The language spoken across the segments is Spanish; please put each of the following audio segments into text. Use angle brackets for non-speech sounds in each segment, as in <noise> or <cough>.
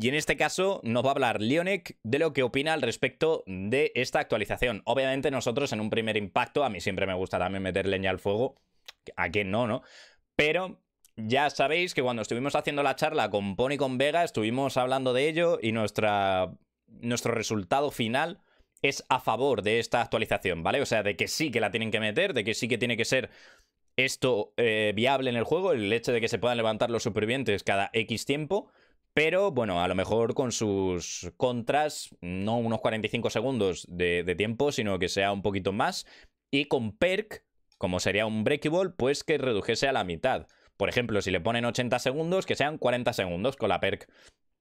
Y en este caso nos va a hablar Leonek de lo que opina al respecto de esta actualización. Obviamente nosotros en un primer impacto, a mí siempre me gusta también meter leña al fuego, a quien no, ¿no? Pero ya sabéis que cuando estuvimos haciendo la charla con Pony con Vega, estuvimos hablando de ello y nuestra, nuestro resultado final es a favor de esta actualización, ¿vale? O sea, de que sí que la tienen que meter, de que sí que tiene que ser esto eh, viable en el juego, el hecho de que se puedan levantar los supervivientes cada X tiempo pero bueno, a lo mejor con sus contras, no unos 45 segundos de, tiempo, sino que sea un poquito más. Y con perk, como sería un breakable, pues que redujese a la mitad. Por ejemplo, si le ponen 80 segundos, que sean 40 segundos con la perk.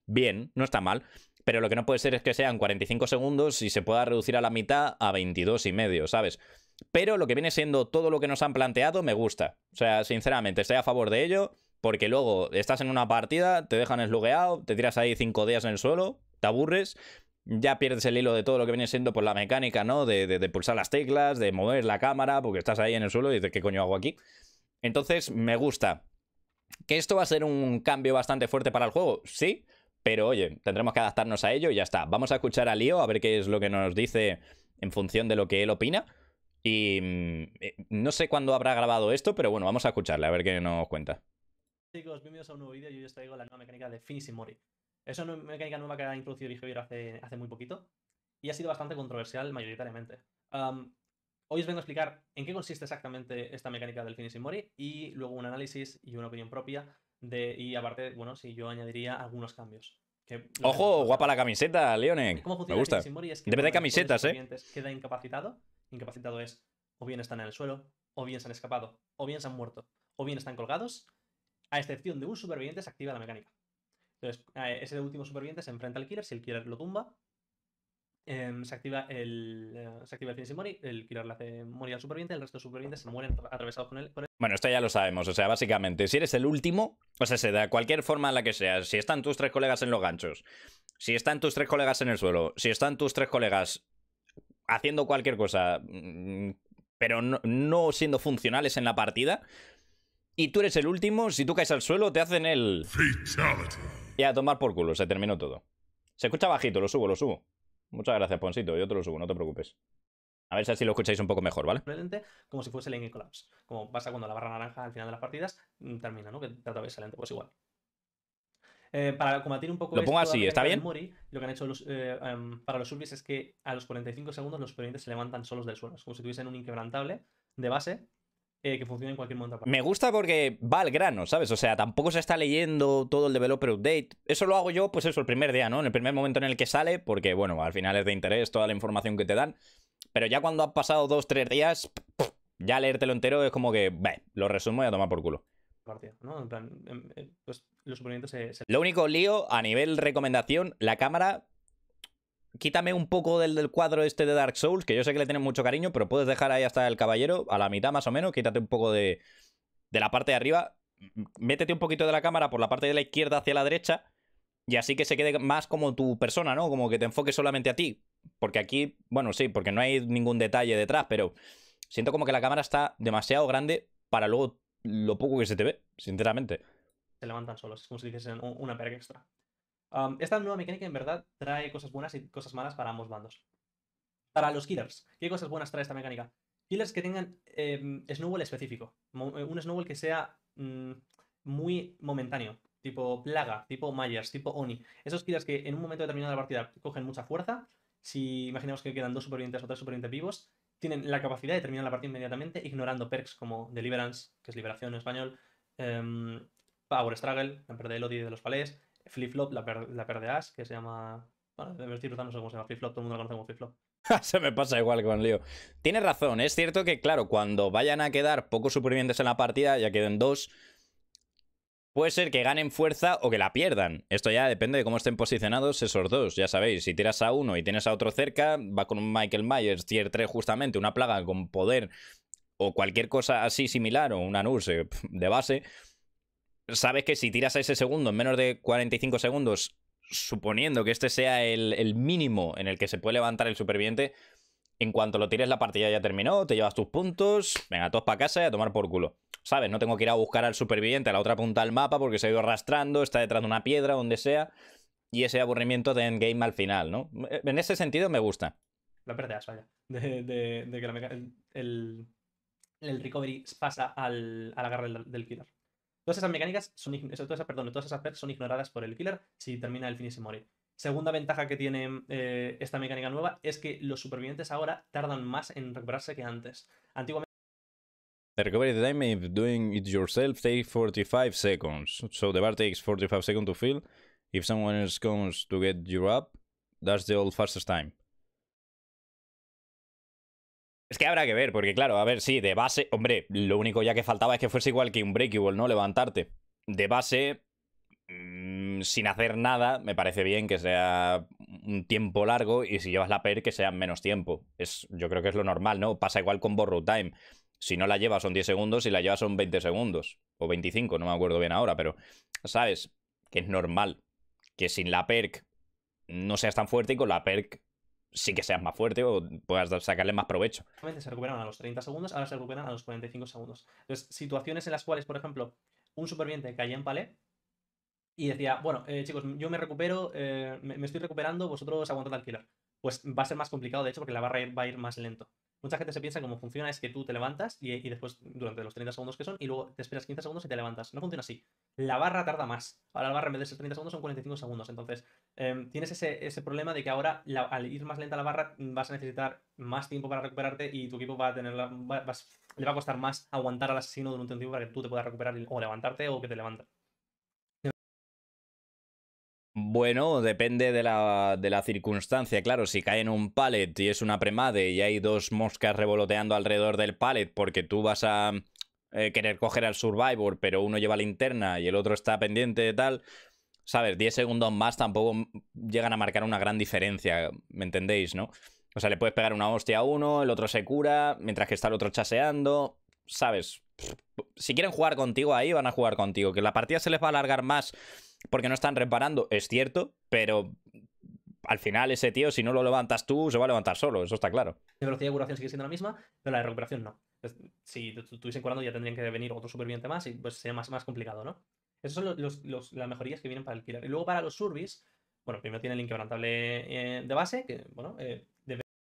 Bien, no está mal. Pero lo que no puede ser es que sean 45 segundos y se pueda reducir a la mitad a 22 y medio, ¿sabes? Pero lo que viene siendo todo lo que nos han planteado me gusta. O sea, sinceramente, estoy a favor de ello. Porque luego estás en una partida, te dejan eslugueado, te tiras ahí cinco días en el suelo, te aburres, ya pierdes el hilo de todo lo que viene siendo por pues, la mecánica, ¿no? De, de, pulsar las teclas, de mover la cámara, porque estás ahí en el suelo y dices, ¿qué coño hago aquí? Entonces, me gusta. ¿Que esto va a ser un cambio bastante fuerte para el juego? Sí, pero oye, tendremos que adaptarnos a ello y ya está. Vamos a escuchar a Leo a ver qué es lo que nos dice en función de lo que él opina. Y mm, eh, no sé cuándo habrá grabado esto, pero bueno, vamos a escucharle a ver qué nos cuenta chicos, bienvenidos a un nuevo vídeo y hoy os traigo la nueva mecánica de Finish Mori. Es una mecánica nueva que ha introducido Behavior hace, hace muy poquito y ha sido bastante controversial mayoritariamente. hoy os vengo a explicar en qué consiste exactamente esta mecánica del Finish Mori y luego un análisis y una opinión propia de, y aparte, bueno, si yo añadiría algunos cambios. ¡Ojo! Guapa la camiseta, Leone! ¿Cómo funciona Me gusta. El es que de camisetas, ¿eh? Queda incapacitado. Incapacitado es o bien están en el suelo, o bien se han escapado, o bien se han muerto, o bien están colgados, a excepción de un superviviente, se activa la mecánica. Entonces, ese último superviviente se enfrenta al killer. Si el killer lo tumba, em, se, activa el, eh, se activa el El killer le hace morir al superviviente. El resto de supervivientes se mueren atravesados con él. Bueno, esto ya lo sabemos. O sea, básicamente, si eres el último, o sea, se da cualquier forma en la que sea Si están tus tres colegas en los ganchos, si están tus tres colegas en el suelo, si están tus tres colegas haciendo cualquier cosa, mm, pero no siendo funcionales en la partida, y tú eres el último, si tú caes al suelo te hacen el... Fatality. Y a tomar por culo, se terminó todo. Se escucha bajito, lo subo, lo subo. Muchas gracias, Poncito, yo te lo subo, no te preocupes. A ver si así lo escucháis un poco mejor, ¿vale? Como si fuese el Engine Collapse. Como pasa cuando la barra naranja al final de las partidas mm, termina, ¿no? Que te de pues igual. Eh, para combatir un poco lo pongo así, ¿está bien? lo que han hecho eh, em, para los subis es que a los 45 segundos los supervivientes se levantan solos del suelo. Es como si tuviesen un inquebrantable de base eh, que funcione en cualquier momento. Me gusta porque va al grano, ¿sabes? O sea, tampoco se está leyendo todo el developer update. Eso lo hago yo, pues eso, el primer día, ¿no? En el primer momento en el que sale, porque, bueno, al final es de interés toda la información que te dan. Pero ya cuando han pasado dos, tres días, ya leértelo entero es como que, lo resumo y a tomar por culo. Lo único lío a nivel recomendación, la cámara quítame un poco del, cuadro este de Dark Souls, que yo sé que le tienes mucho cariño, pero puedes dejar ahí hasta el caballero, a la mitad más o menos, quítate un poco de, la parte de arriba, métete un poquito de la cámara por la parte de la izquierda hacia la derecha, y así que se quede más como tu persona, ¿no? Como que te enfoques solamente a ti. Porque aquí, bueno, sí, porque no hay ningún detalle detrás, pero siento como que la cámara está demasiado grande para luego lo poco que se te ve, sinceramente. Se levantan solos, es como si dices oh, una perga extra esta nueva mecánica en verdad trae cosas buenas y cosas malas para ambos bandos. Para los killers, ¿qué cosas buenas trae esta mecánica? Killers que tengan em, snowball específico, eh, un snowball que sea mm, muy momentáneo, tipo Plaga, tipo Myers, tipo Oni. Esos killers que en un momento determinado de la partida cogen mucha fuerza, si imaginamos que quedan dos supervivientes o tres supervivientes vivos, tienen la capacidad de terminar la partida inmediatamente ignorando perks como Deliverance, que es liberación en español, em, Power Struggle, la pérdida del odio de los palés, Flip Flop, la, per, la que se llama. Bueno, de en no sé cómo se llama. Flip Flop, todo el mundo lo conoce como Flip Flop. <laughs> se me pasa igual con Leo. Tienes razón, es cierto que, claro, cuando vayan a quedar pocos supervivientes en la partida, ya queden dos, puede ser que ganen fuerza o que la pierdan. Esto ya depende de cómo estén posicionados esos dos, ya sabéis. Si tiras a uno y tienes a otro cerca, va con un Michael Myers tier 3 justamente, una plaga con poder o cualquier cosa así similar, o una nurse eh, de base, sabes que si tiras a ese segundo en menos de 45 segundos, suponiendo que este sea el, mínimo en el que se puede levantar el superviviente, en cuanto lo tires la partida ya terminó, te llevas tus puntos, venga, todos para casa y a tomar por culo. ¿Sabes? No tengo que ir a buscar al superviviente a la otra punta del mapa porque se ha ido arrastrando, está detrás de una piedra, donde sea, y ese aburrimiento de endgame al final, ¿no? En ese sentido me gusta. La perdeas, vaya. De, que el, recovery pasa al, a la garra del killer. Todas esas mecánicas son, todas perdón, todas esas perks son ignoradas por el killer si termina el finish y se muere. Segunda ventaja que tiene eh, esta mecánica nueva es que los supervivientes ahora tardan más en recuperarse que antes. Antiguamente. The recovery time if doing it yourself takes 45 seconds. So the bar takes 45 seconds to fill. If someone else comes to get you up, that's the old fastest time. Es que habrá que ver, porque claro, a ver, sí, de base, hombre, lo único ya que faltaba es que fuese igual que un breakable, ¿no? Levantarte. De base, mm, sin hacer nada, me parece bien que sea un tiempo largo y si llevas la perk que sea menos tiempo. Es, yo creo que es lo normal, ¿no? Pasa igual con Borrow Time. Si no la llevas son 10 segundos, si la llevas son 20 segundos. O 25, no me acuerdo bien ahora, pero, ¿sabes? Que es normal. Que sin la perk no seas tan fuerte y con la perk sí que seas más fuerte o puedas sacarle más provecho. Se recuperan a los 30 segundos, ahora se recuperan a los 45 segundos. Entonces, situaciones en las cuales, por ejemplo, un superviviente caía en palé y decía, bueno, eh, chicos, yo me recupero, eh, me, estoy recuperando, vosotros aguantad al Pues va a ser más complicado, de hecho, porque la barra va a ir más lento. Mucha gente se piensa cómo funciona es que tú te levantas y, después, durante los 30 segundos que son, y luego te esperas 15 segundos y te levantas. No funciona así. La barra tarda más. Ahora la barra en vez de ser 30 segundos son 45 segundos. Entonces, em, tienes ese, problema de que ahora al ir más lenta la barra mm, vas a necesitar más tiempo para recuperarte y tu equipo va a tener le va a costar más aguantar al asesino durante un tiempo para que tú te puedas recuperar o levantarte o que te levantas. Bueno, depende de la, de la, circunstancia, claro, si cae en un pallet y es una premade y hay dos moscas revoloteando alrededor del pallet porque tú vas a eh, querer coger al survivor, pero uno lleva linterna y el otro está pendiente de tal, sabes, 10 segundos más tampoco llegan a marcar una gran diferencia, ¿me entendéis, no? O sea, le puedes pegar una hostia a uno, el otro se cura, mientras que está el otro chaseando, ¿sabes? Si quieren jugar contigo ahí, van a jugar contigo, que la partida se les va a alargar más porque no están reparando, es cierto, pero al final ese tío, si no lo levantas tú, se va a levantar solo, eso está claro. La velocidad de curación sigue siendo la misma, pero la de recuperación no. Si estuviesen curando ya tendrían que venir otro superviviente más y pues sería más, más complicado, ¿no? Esas son los, las mejorías que vienen para el killer. Y luego para los surbis, bueno, primero tiene el inquebrantable eh, de base, que bueno... Eh,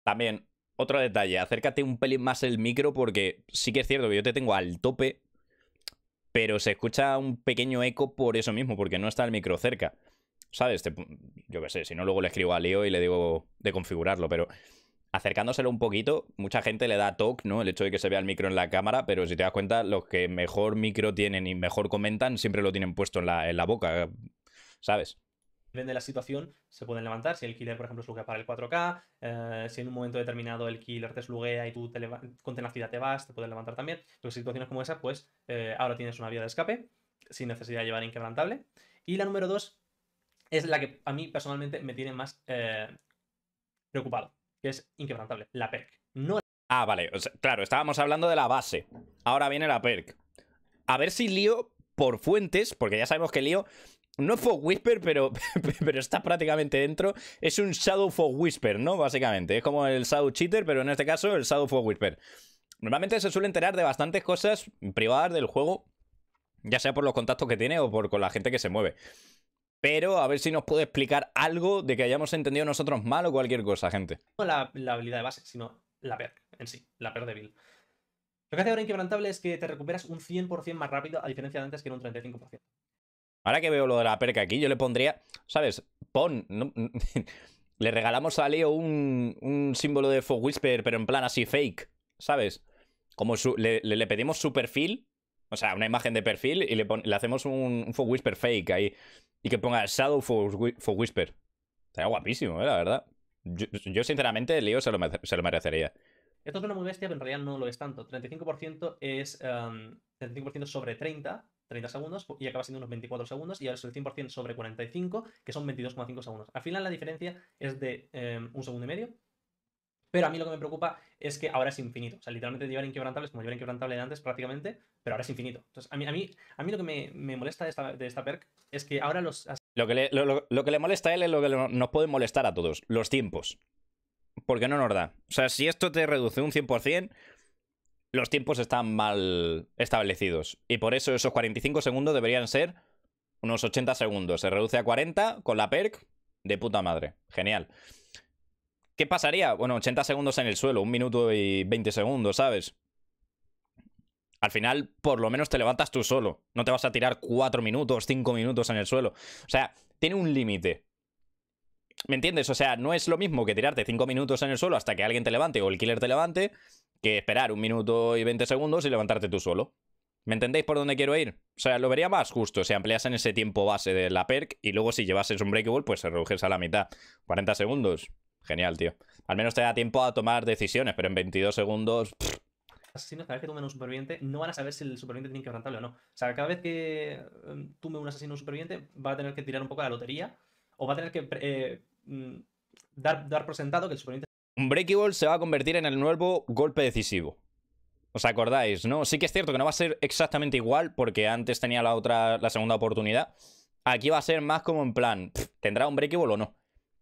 También, otro detalle, acércate un pelín más el micro porque sí que es cierto que yo te tengo al tope, pero se escucha un pequeño eco por eso mismo, porque no está el micro cerca. ¿Sabes? yo qué sé, si no luego le escribo a Leo y le digo de configurarlo, pero acercándoselo un poquito, mucha gente le da talk, ¿no? El hecho de que se vea el micro en la cámara, pero si te das cuenta, los que mejor micro tienen y mejor comentan siempre lo tienen puesto en la boca, ¿sabes? Depende de la situación, se pueden levantar. Si el killer, por ejemplo, sluguea para el 4K, eh, si en un momento determinado el killer te sluguea y tú con tenacidad te vas, te pueden levantar también. Entonces, situaciones como esa, pues eh, ahora tienes una vía de escape sin necesidad de llevar inquebrantable. Y la número dos es la que a mí personalmente me tiene más eh, preocupado, que es inquebrantable, la perk. No ah, vale, claro, estábamos hablando de la base. Ahora viene la perk. A ver si lío por fuentes, porque ya sabemos que lío no Fog Whisper, pero, <laughs> pero está prácticamente dentro. Es un Shadow Fog Whisper, ¿no? Básicamente. Es como el Shadow Cheater, pero en este caso el Shadow Fog Whisper. Normalmente se suele enterar de bastantes cosas privadas del juego, ya sea por los contactos que tiene o por con la gente que se mueve. Pero a ver si nos puede explicar algo de que hayamos entendido nosotros mal o cualquier cosa, gente. No la, habilidad de base, sino la perk en sí, la perk de Lo que hace ahora Inquebrantable es que te recuperas un 100% más rápido, a diferencia de antes que era un 35%. Ahora que veo lo de la perca aquí, yo le pondría, ¿sabes? Pon. <laughs> le regalamos a Leo un, símbolo de Fog Whisper, pero en plan así fake, ¿sabes? Como le, pedimos su perfil, o sea, una imagen de perfil, y le, hacemos un, Fog Whisper fake ahí. Y que ponga Shadow Fog, Whisper. Estaría guapísimo, eh, la verdad. Yo, sinceramente, Leo se lo, merecería. Esto es una muy bestia, pero en realidad no lo es tanto. 35% es 35% em, sobre 30 30 segundos y acaba siendo unos 24 segundos y ahora es el 100% sobre 45, que son 22,5 segundos. Al final la diferencia es de em, un segundo y medio. Pero a mí lo que me preocupa es que ahora es infinito. O sea, literalmente llevar inquebrantables como llevar inquebrantable de antes prácticamente, pero ahora es infinito. Entonces, a mí, a mí, a mí lo que me, molesta de esta, de esta perk es que ahora los... Lo que, lo, lo que le molesta a él es lo que nos puede molestar a todos, los tiempos. Porque no nos da. O sea, si esto te reduce un 100%, los tiempos están mal establecidos. Y por eso esos 45 segundos deberían ser unos 80 segundos. Se reduce a 40 con la perk de puta madre. Genial. ¿Qué pasaría? Bueno, 80 segundos en el suelo, un minuto y 20 segundos, ¿sabes? Al final, por lo menos te levantas tú solo. No te vas a tirar 4 minutos, 5 minutos en el suelo. O sea, tiene un límite. ¿me entiendes? O sea, no es lo mismo que tirarte 5 minutos en el suelo hasta que alguien te levante o el killer te levante, que esperar un minuto y 20 segundos y levantarte tú solo. ¿Me entendéis por dónde quiero ir? O sea, lo vería más justo si en ese tiempo base de la perk y luego si llevases un breakable, pues se redujese a la mitad. 40 segundos. Genial, tío. Al menos te da tiempo a tomar decisiones, pero en 22 segundos... Asesinos, cada vez que tomen un superviviente, no van a saber si el superviviente tiene que levantarlo o no. O sea, cada vez que em, tome un asesino un superviviente, va a tener que tirar un poco la lotería o va a tener que eh, Mm, dar, dar por sentado que el un un breakable se va a convertir en el nuevo golpe decisivo. ¿Os acordáis, no? Sí que es cierto que no va a ser exactamente igual porque antes tenía la otra, la segunda oportunidad. Aquí va a ser más como en plan, ¿tendrá un breakable o no?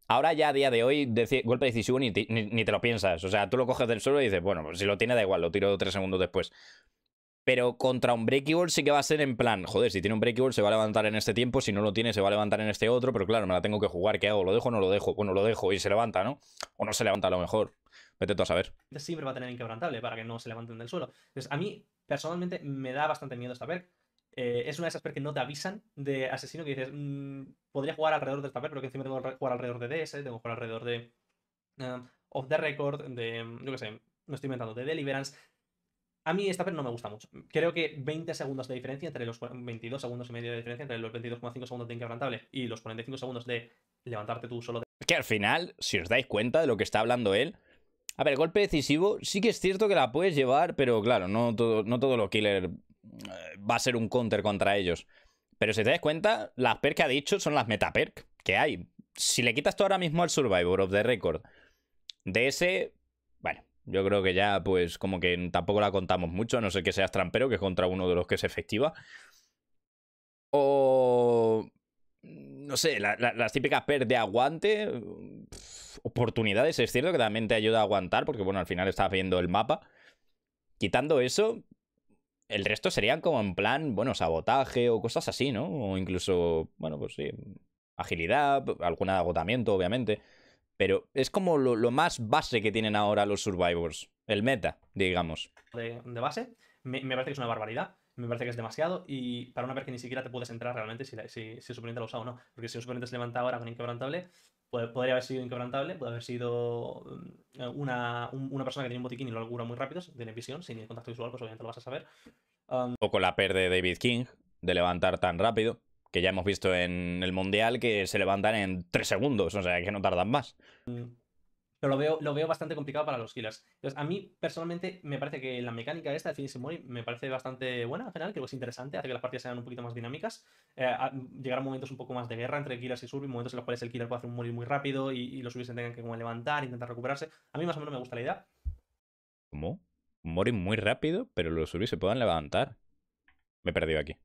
Ahora ya a día de hoy, golpe decisivo ni, ni, te lo piensas. O sea, tú lo coges del suelo y dices, bueno, pues si lo tiene da igual, lo tiro tres segundos después. Pero contra un breakable sí que va a ser en plan, joder, si tiene un breakable se va a levantar en este tiempo, si no lo tiene se va a levantar en este otro, pero claro, me la tengo que jugar, ¿qué hago? ¿Lo dejo o no lo dejo? Bueno, lo dejo y se levanta, ¿no? O no se levanta a lo mejor. Vete tú a saber. Siempre va a tener inquebrantable para que no se levanten del suelo. Entonces, a mí, personalmente, me da bastante miedo esta perk. Eh, es una de esas perks que no te avisan de asesino que dices, mm, podría jugar alrededor de esta perk, pero que encima tengo que jugar alrededor de DS, tengo eh, que jugar alrededor de Of the Record, de, yo qué sé, no estoy inventando, de Deliverance. A mí esta perk no me gusta mucho. Creo que 20 segundos de diferencia entre los 22 segundos y medio de diferencia entre los 22,5 segundos de inquebrantable y los 45 segundos de levantarte tú solo. De... Que al final, si os dais cuenta de lo que está hablando él, a ver, golpe decisivo sí que es cierto que la puedes llevar, pero claro, no todo, no todo lo killer eh, va a ser un counter contra ellos. Pero si te das cuenta, las perks que ha dicho son las meta perk que hay. Si le quitas tú ahora mismo al Survivor of the Record, de ese yo creo que ya, pues, como que tampoco la contamos mucho, no sé que seas trampero, que es contra uno de los que es efectiva. O. Mm, no sé, las típicas per de aguante. Mm, oportunidades, es cierto que también te ayuda a aguantar, porque bueno, al final estás viendo el mapa. Quitando eso, el resto serían como en plan, bueno, sabotaje o cosas así, ¿no? O incluso, bueno, pues sí, agilidad, alguna agotamiento, obviamente. Pero es como lo, más base que tienen ahora los Survivors. El meta, digamos. De, base, me, parece que es una barbaridad. Me parece que es demasiado y para una vez que ni siquiera te puedes entrar realmente si, el suponente lo ha usado o no. Porque si un suponente se levanta ahora con inquebrantable, podría haber sido inquebrantable, puede haber sido eh, una, persona que tiene un botiquín y lo cura muy rápido, tiene visión, sin contacto visual, pues obviamente lo vas a saber. Um, o con la per de David King, de levantar tan rápido que ya hemos visto en el Mundial, que se levantan en 3 segundos, o sea, que no tardan más. Mm. Pero lo veo, lo veo bastante complicado para los killers. Entonces, a mí, personalmente, me parece que la mecánica esta de Finish morir me parece bastante buena al final, que es interesante, hace que las partidas sean un poquito más dinámicas, eh, llegar a momentos un poco más de guerra entre killers y survey, momentos en los cuales el killer puede hacer un morir muy rápido y, los subis se tengan que como levantar, intentar recuperarse. A mí más o menos me gusta la idea. ¿Cómo? Morir muy rápido, pero los surbies se puedan levantar. Me he perdido aquí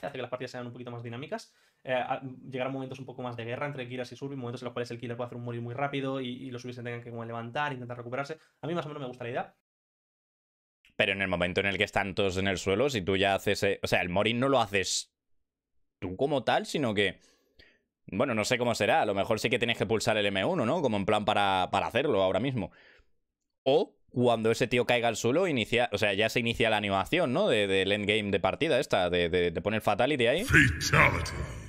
hace que las partidas sean un poquito más dinámicas. Llegar eh, a momentos un poco más de guerra entre Kiras y subir momentos en los cuales el killer puede hacer un morir muy rápido y, los subis se tengan que levantar, intentar recuperarse. A mí más o menos me gusta la idea. Pero en el momento en el que están todos en el suelo, si tú ya haces. Eh, o sea, el morir no lo haces tú como tal, sino que. Bueno, no sé cómo será. A lo mejor sí que tienes que pulsar el M1, ¿no? Como en plan para, para hacerlo ahora mismo. O cuando ese tío caiga al suelo, inicia, o sea, ya se inicia la animación, ¿no? del endgame de partida esta, de, poner Fatality ahí.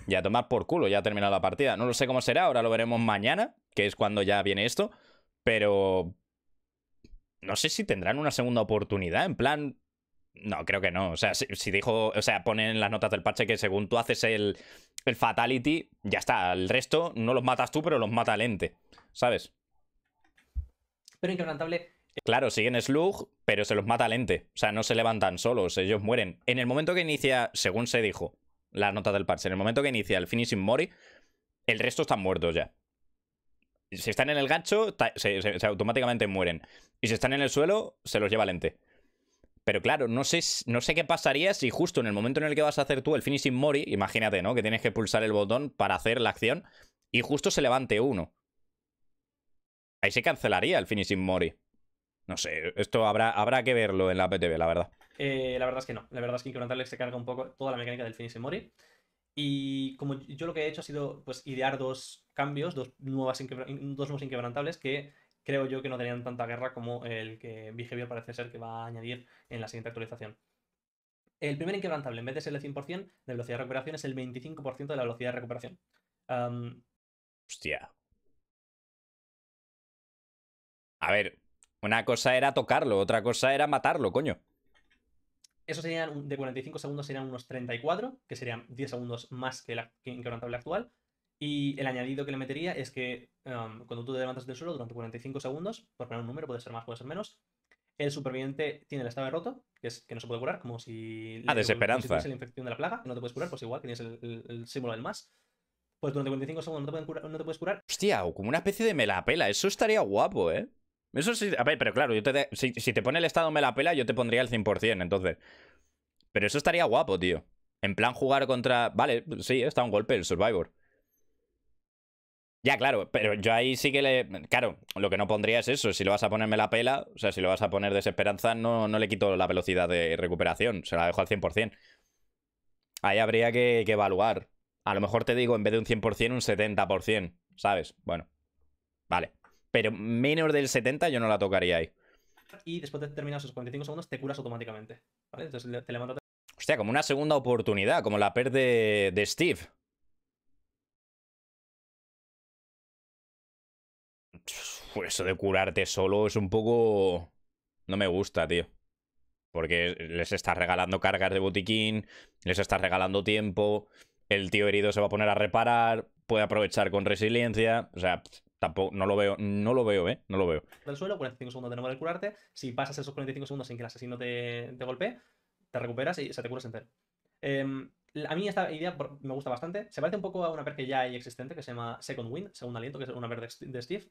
Ya tomar por culo, ya ha terminado la partida. No lo sé cómo será, ahora lo veremos mañana, que es cuando ya viene esto. Pero... No sé si tendrán una segunda oportunidad, en plan... No, creo que no. O sea, si, dijo, o sea, ponen en las notas del parche que según tú haces el, el fatality, ya está. El resto no los matas tú, pero los mata el ente. ¿Sabes? Pero inquebrantable Claro, siguen Slug, pero se los mata lente. O sea, no se levantan solos, ellos mueren. En el momento que inicia, según se dijo, la nota del parche, en el momento que inicia el finishing Mori, el resto están muertos ya. Si están en el gancho, se, automáticamente mueren. Y si están en el suelo, se los lleva lente. Pero claro, no sé, no sé qué pasaría si justo en el momento en el que vas a hacer tú el finishing Mori, imagínate, ¿no? Que tienes que pulsar el botón para hacer la acción y justo se levante uno. Ahí se cancelaría el finishing Mori. No sé, esto habrá, habrá que verlo en la PTV, la verdad. Eh, la verdad es que no. La verdad es que Inquebrantable se carga un poco toda la mecánica del finish and mori. Y como yo lo que he hecho ha sido pues, idear dos cambios, dos, nuevas dos nuevos inquebrantables que creo yo que no tenían tanta guerra como el que Behavior parece ser que va a añadir en la siguiente actualización. El primer inquebrantable, en vez de ser el 100% de velocidad de recuperación, es el 25% de la velocidad de recuperación. Hostia. A ver, una cosa era tocarlo, otra cosa era matarlo, coño. Eso serían, de 45 segundos serían unos 34, que serían 10 segundos más que la que actual. Y el añadido que le metería es que um, cuando tú te levantas del suelo durante 45 segundos, por poner un número, puede ser más, puede ser menos, el superviviente tiene el estado roto, que es que no se puede curar, como si... Ah, desesperanza. la infección de la plaga, no te puedes curar, pues igual, tienes el, símbolo del más. Pues durante 45 segundos no te, no te puedes curar. Hostia, como una especie de melapela, eso estaría guapo, ¿eh? Eso sí, a ver, pero claro, yo si, te pone el estado me la pela, yo te pondría el 100%, entonces. Pero eso estaría guapo, tío. En plan jugar contra... Vale, sí, está un golpe el Survivor. Ya, claro, pero yo ahí sí que le... Claro, lo que no pondría es eso. Si lo vas a ponerme la pela, o sea, si lo vas a poner desesperanza, no, no le quito la velocidad de recuperación. Se la dejo al 100%. Ahí habría que, que evaluar. A lo mejor te digo, en vez de un 100%, un 70%, ¿sabes? Bueno, vale. Pero menor del 70 yo no la tocaría ahí. Y después de terminar esos 45 segundos te curas automáticamente. ¿vale? Entonces Hostia, como una segunda oportunidad, como la per de, Steve. eso de curarte solo es un poco... No me gusta, tío. Porque les estás regalando cargas de botiquín, les estás regalando tiempo, el tío herido se va a poner a reparar, puede aprovechar con resiliencia, o sea, Tampoco, no lo veo, no lo veo, ¿eh? No lo veo. Del suelo, 45 segundos de nuevo de curarte. Si pasas esos 45 segundos sin que el asesino te, te golpee, te recuperas y se te curas entero. Eh, a mí esta idea me gusta bastante. Se parece un poco a una perk que ya hay existente que se llama Second Wind, Segundo Aliento, que es una perk de, Steve.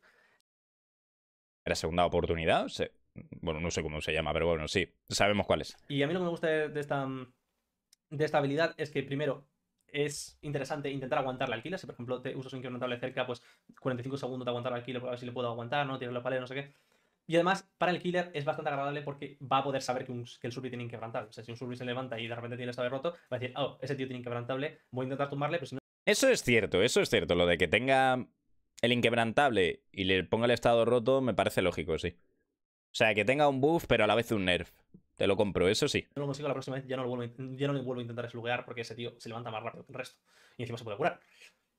¿Era segunda oportunidad? Bueno, no sé cómo se llama, pero bueno, sí, sabemos cuál es. Y a mí lo que me gusta de esta, de esta habilidad es que primero es interesante intentar aguantar la alquila. Si, por ejemplo, te usas un Inquebrantable cerca, pues 45 segundos de aguantar la alquila, a ver si le puedo aguantar, ¿no? Tirar la pared, no sé qué. Y además, para el killer es bastante agradable porque va a poder saber que, un, que el surbi tiene inquebrantable. O sea, si un surbi se levanta y de repente tiene el estado roto, va a decir, oh, ese tío tiene inquebrantable, voy a intentar tumbarle, pero pues si no... Eso es cierto, eso es cierto. Lo de que tenga el inquebrantable y le ponga el estado roto me parece lógico, sí. O sea, que tenga un buff, pero a la vez un nerf. Te lo compro, eso sí. No lo consigo la próxima vez, ya no lo vuelvo, ya no a intentar lugar porque ese tío se levanta más rápido que el resto. Y encima se puede curar.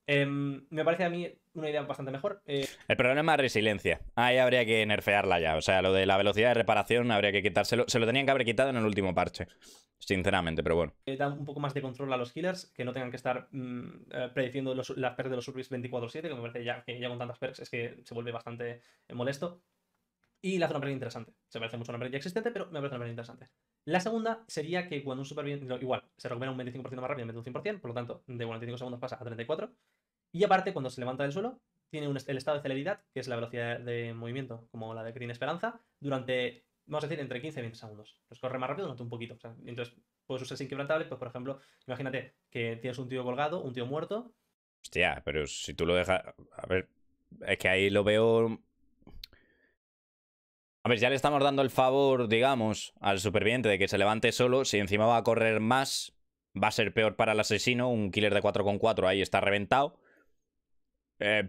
Em, me parece a mí una idea bastante mejor. Eh. El problema es resiliencia. Ahí habría que nerfearla ya. O sea, lo de la velocidad de reparación habría que quitárselo. Se lo tenían que haber quitado en el último parche. Sinceramente, pero bueno. Dar eh, da un poco más de control a los healers, que no tengan que estar mm, eh, prediciendo las perks de los surveys 24-7, que me parece ya que ya con tantas perks es que se vuelve bastante molesto. Y la hace una pérdida interesante. Se parece mucho a una pérdida ya existente, pero me parece una pérdida interesante. La segunda sería que cuando un superviviente, igual, se recupera un 25% más rápido rápidamente un 100%, por lo tanto, de 45 segundos pasa a 34. Y aparte, cuando se levanta del suelo, tiene un, el estado de celeridad, que es la velocidad de movimiento, como la de Green Esperanza, durante, vamos a decir, entre 15 y 20 segundos. los pues corre más rápido durante un poquito. entonces, puedes usar inquebrantable, pues por ejemplo, imagínate que tienes un tío colgado, un tío muerto. Hostia, pero si tú lo dejas. A ver, es que ahí lo veo a ver, ya le estamos dando el favor, digamos, al superviviente de que se levante solo. Si encima va a correr más, va a ser peor para el asesino. Un killer de con 4 ahí está reventado. Eh,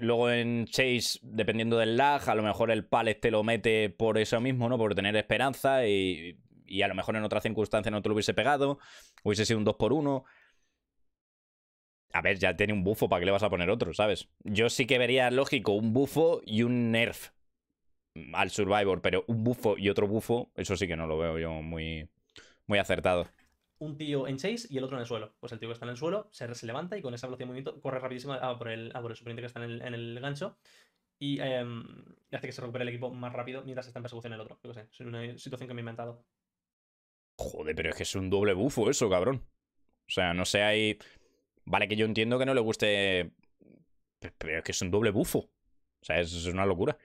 luego en Chase, dependiendo del lag, a lo mejor el pallet te lo mete por eso mismo, ¿no? Por tener esperanza y, a lo mejor en otra circunstancia no te lo hubiese pegado. Hubiese sido un 2 por 1 A ver, ya tiene un bufo, ¿para qué le vas a poner otro, sabes? Yo sí que vería lógico un bufo y un nerf al Survivor, pero un bufo y otro bufo, eso sí que no lo veo yo muy, muy acertado. Un tío en chase y el otro en el suelo. Pues el tío que está en el suelo se, levanta y con esa velocidad de movimiento corre rapidísimo a por el, a el que está en el, gancho em, y hace que se recupere el equipo más rápido mientras está en persecución el otro. Yo sé, es una situación que me he inventado. Joder, pero es que es un doble bufo eso, cabrón. O sea, no sé, hay... Vale, que yo entiendo que no le guste... Pero es que es un doble bufo. O sea, es una locura.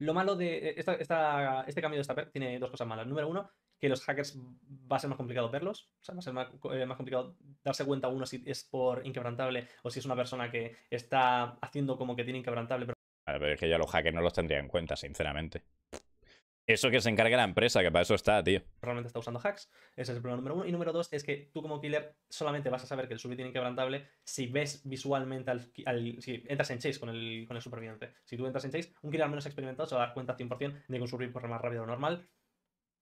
Lo malo de eh, esta, este cambio de esta tiene dos cosas malas. Número uno, que los hackers va a ser más complicado verlos, o sea, va a ser eh, más, complicado darse cuenta uno si es por inquebrantable o si es una persona que está haciendo como que tiene inquebrantable. Pero... es que ya los hackers no los tendrían en cuenta, sinceramente. Eso que se encargue la empresa, que para eso está, tío. Realmente está usando hacks. Ese es el problema número uno. Y número dos es que tú como killer solamente vas a saber que el subir tiene inquebrantable si ves visualmente al, si entras en chase con el, con el superviviente. Si tú entras en chase, un killer menos experimentado se va a dar cuenta 100% de que un por corre más rápido lo normal.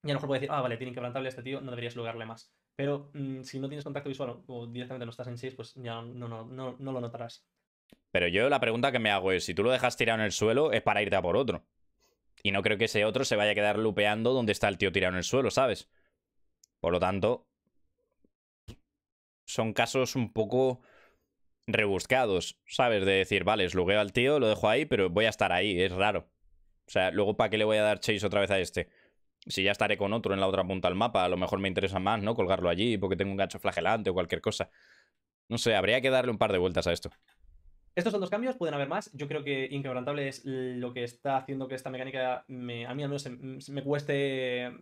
Y a lo mejor puede decir, ah, vale, tiene inquebrantable este tío, no deberías lograrle más. Pero mm, si no tienes contacto visual o directamente no estás en chase, pues ya no, no, no lo notarás. Pero yo la pregunta que me hago es, si tú lo dejas tirado en el suelo, es para irte a por otro. Y no creo que ese otro se vaya a quedar lupeando donde está el tío tirado en el suelo, ¿sabes? Por lo tanto, son casos un poco rebuscados, ¿sabes? De decir, vale, slugueo al tío, lo dejo ahí, pero voy a estar ahí, es raro. O sea, luego ¿para qué le voy a dar chase otra vez a este? Si ya estaré con otro en la otra punta del mapa, a lo mejor me interesa más, ¿no? Colgarlo allí porque tengo un gancho flagelante o cualquier cosa. No sé, habría que darle un par de vueltas a esto. Estos son dos cambios, pueden haber más. Yo creo que Inquebrantable es lo que está haciendo que esta mecánica a mí al menos me cueste eh,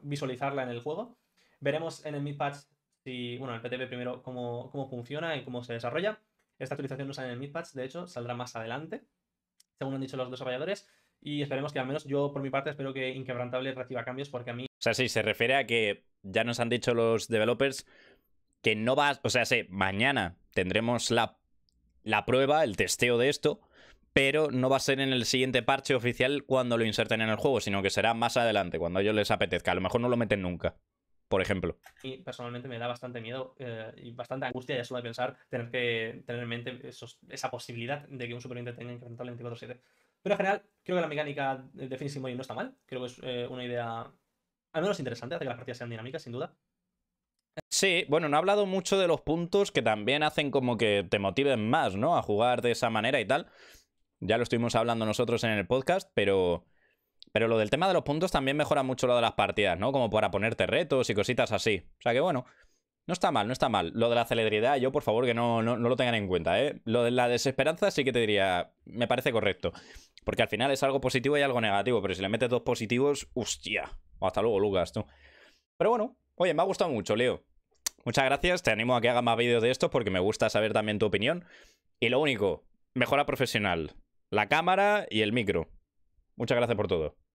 visualizarla en el juego. Veremos en el midpatch, patch si, bueno, el PTP primero, cómo, cómo funciona y cómo se desarrolla. Esta actualización no sale en el midpatch, de hecho, saldrá más adelante, según han dicho los desarrolladores. Y esperemos que al menos yo, por mi parte, espero que Inquebrantable reciba cambios porque a mí... O sea, sí, se refiere a que ya nos han dicho los developers que no va... O sea, sí, mañana tendremos la la prueba, el testeo de esto, pero no va a ser en el siguiente parche oficial cuando lo inserten en el juego, sino que será más adelante, cuando a ellos les apetezca. A lo mejor no lo meten nunca, por ejemplo. Y personalmente me da bastante miedo eh, y bastante angustia ya solo de pensar tener que tener en mente esa posibilidad de que un superviviente tenga que enfrentar el 24-7. Pero en general, creo que la mecánica de Finishing Boy no está mal. Creo que es eh, una idea al menos interesante, hace que las partidas sean dinámicas, sin duda. Sí, bueno, no ha hablado mucho de los puntos que también hacen como que te motiven más, ¿no? A jugar de esa manera y tal. Ya lo estuvimos hablando nosotros en el podcast, pero... Pero lo del tema de los puntos también mejora mucho lo de las partidas, ¿no? Como para ponerte retos y cositas así. O sea que bueno, no está mal, no está mal. Lo de la celebridad, yo por favor que no, no, no lo tengan en cuenta, ¿eh? Lo de la desesperanza sí que te diría, me parece correcto. Porque al final es algo positivo y algo negativo, pero si le metes dos positivos, hostia. Hasta luego, Lucas, tú. Pero bueno, oye, me ha gustado mucho, Leo. Muchas gracias, te animo a que hagas más vídeos de esto porque me gusta saber también tu opinión. Y lo único, mejora profesional, la cámara y el micro. Muchas gracias por todo.